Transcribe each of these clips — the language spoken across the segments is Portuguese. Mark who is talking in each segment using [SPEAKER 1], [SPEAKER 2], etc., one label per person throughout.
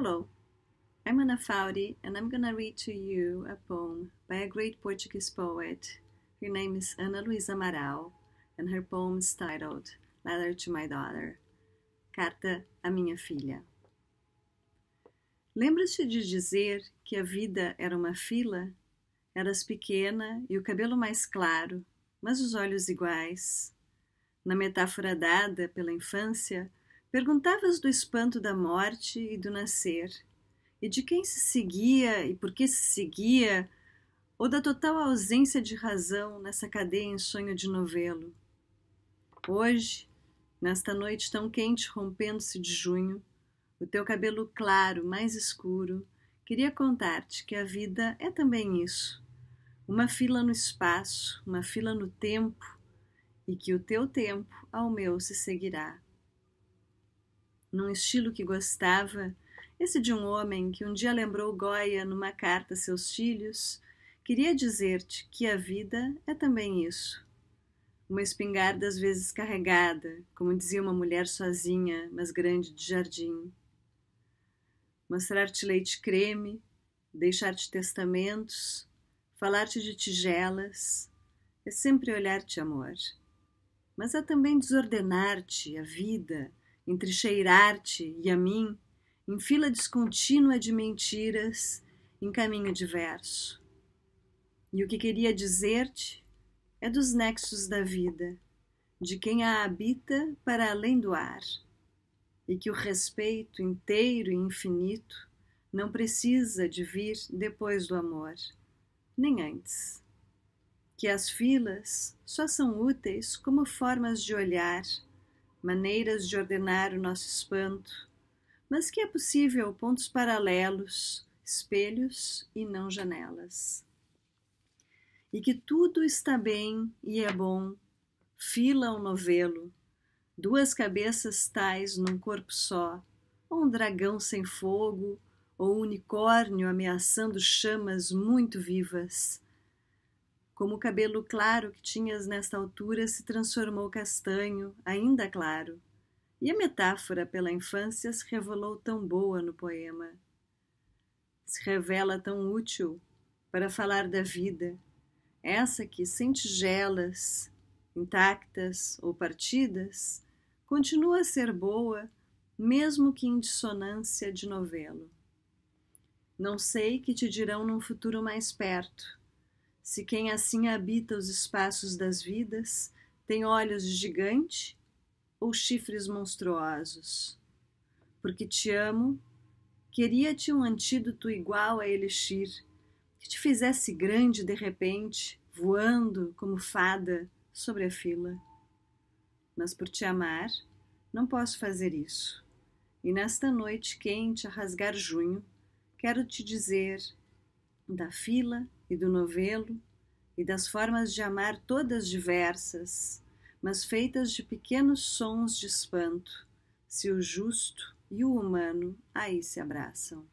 [SPEAKER 1] Hello, I'm Ana Fauri, and I'm gonna read to you a poem by a great Portuguese poet. Her name is Ana Luísa Amaral, and her poem is titled Letter to My Daughter Carta à Minha Filha. lembra te de dizer que a vida era uma fila? Eras pequena e o cabelo mais claro, mas os olhos iguais. Na metáfora dada pela infância, Perguntavas do espanto da morte e do nascer, e de quem se seguia e por que se seguia, ou da total ausência de razão nessa cadeia em sonho de novelo. Hoje, nesta noite tão quente rompendo-se de junho, o teu cabelo claro, mais escuro, queria contar-te que a vida é também isso. Uma fila no espaço, uma fila no tempo, e que o teu tempo ao meu se seguirá num estilo que gostava, esse de um homem que um dia lembrou Goya numa carta a seus filhos, queria dizer-te que a vida é também isso. Uma espingarda às vezes carregada, como dizia uma mulher sozinha, mas grande de jardim. Mostrar-te leite creme, deixar-te testamentos, falar-te de tigelas, é sempre olhar-te amor. Mas é também desordenar-te a vida, entre cheirar te e a mim, em fila descontínua de mentiras, em caminho diverso. E o que queria dizer-te é dos nexos da vida, de quem a habita para além do ar, e que o respeito inteiro e infinito não precisa de vir depois do amor, nem antes. Que as filas só são úteis como formas de olhar maneiras de ordenar o nosso espanto, mas que é possível pontos paralelos, espelhos e não janelas. E que tudo está bem e é bom, fila um novelo, duas cabeças tais num corpo só, ou um dragão sem fogo, ou um unicórnio ameaçando chamas muito vivas como o cabelo claro que tinhas nesta altura se transformou castanho, ainda claro. E a metáfora pela infância se revelou tão boa no poema. Se revela tão útil para falar da vida, essa que, sem tigelas, intactas ou partidas, continua a ser boa, mesmo que em dissonância de novelo. Não sei que te dirão num futuro mais perto, se quem assim habita os espaços das vidas tem olhos de gigante ou chifres monstruosos. Porque te amo, queria-te um antídoto igual a Elixir, que te fizesse grande de repente, voando como fada sobre a fila. Mas por te amar, não posso fazer isso. E nesta noite quente a rasgar junho, quero te dizer da fila e do novelo e das formas de amar todas diversas, mas feitas de pequenos sons de espanto, se o justo e o humano aí se abraçam.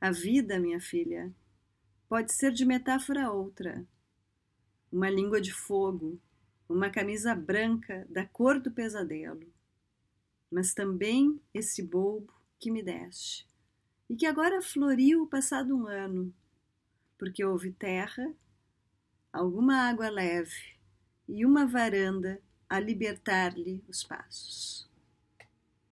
[SPEAKER 1] A vida, minha filha, pode ser de metáfora outra. Uma língua de fogo, uma camisa branca da cor do pesadelo, mas também esse bobo que me deste e que agora floriu passado um ano, porque houve terra, alguma água leve e uma varanda a libertar-lhe os passos.